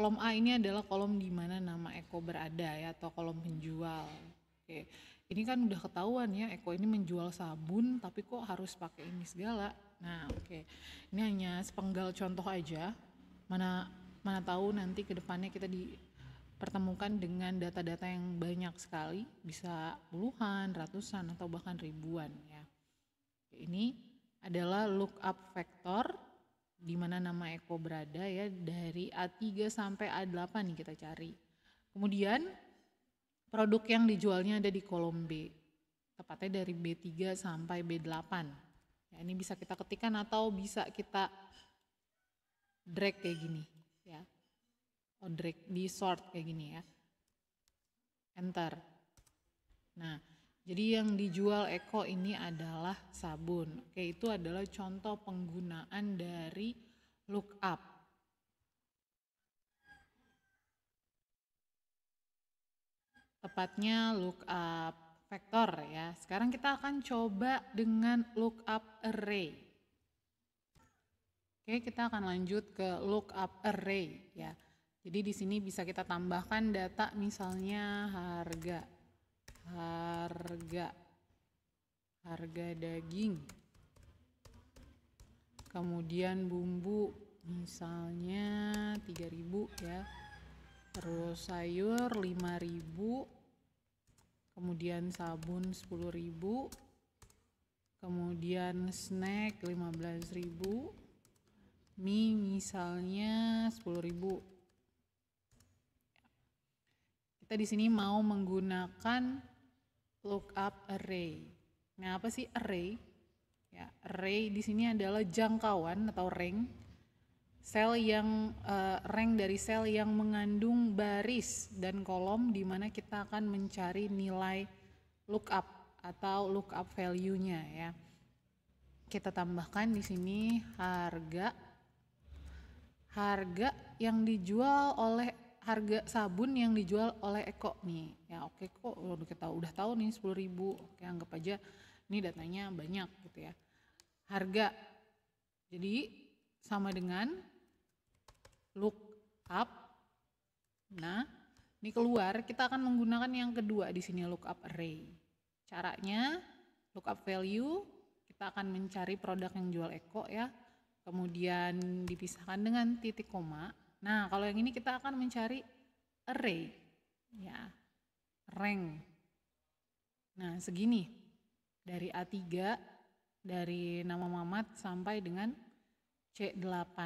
Kolom A ini adalah kolom di mana nama Eko berada ya atau kolom penjual. Oke. Ini kan udah ketahuan ya Eko ini menjual sabun tapi kok harus pakai ini segala. Nah, oke. Ini hanya sepenggal contoh aja. Mana mana tahu nanti ke depannya kita dipertemukan dengan data-data yang banyak sekali, bisa puluhan, ratusan atau bahkan ribuan ya. Oke, ini adalah lookup vektor di mana nama Eko berada ya dari A3 sampai A8 nih kita cari. Kemudian produk yang dijualnya ada di kolom B, tepatnya dari B3 sampai B8. Ya, ini bisa kita ketikkan atau bisa kita drag kayak gini ya. Oh, drag di sort kayak gini ya. Enter. Jadi yang dijual Eko ini adalah sabun. Oke, itu adalah contoh penggunaan dari lookup. Tepatnya lookup vector ya. Sekarang kita akan coba dengan lookup array. Oke, kita akan lanjut ke lookup array ya. Jadi di sini bisa kita tambahkan data misalnya harga harga harga daging kemudian bumbu misalnya 3000 ya terus sayur 5000 kemudian sabun 10000 kemudian snack 15000 mie misalnya 10000 kita di sini mau menggunakan lookup array. Nah, apa sih array? Ya, array di sini adalah jangkauan atau rank sel yang uh, rank dari sel yang mengandung baris dan kolom di mana kita akan mencari nilai lookup atau lookup value-nya ya. Kita tambahkan di sini harga harga yang dijual oleh harga sabun yang dijual oleh Eko nih ya oke okay, kok udah kita udah tahu nih sepuluh ribu oke anggap aja ini datanya banyak gitu ya harga jadi sama dengan look up nah ini keluar kita akan menggunakan yang kedua di sini look up array caranya look up value kita akan mencari produk yang jual Eko ya kemudian dipisahkan dengan titik koma Nah, kalau yang ini kita akan mencari array ya. Rank. Nah, segini. Dari A3 dari nama Mamat sampai dengan C8.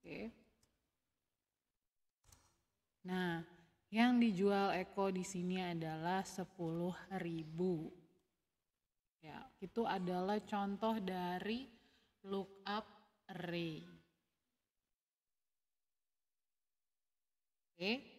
Oke. Nah, yang dijual Eko di sini adalah 10.000. Ya, itu adalah contoh dari lookup array. Okay.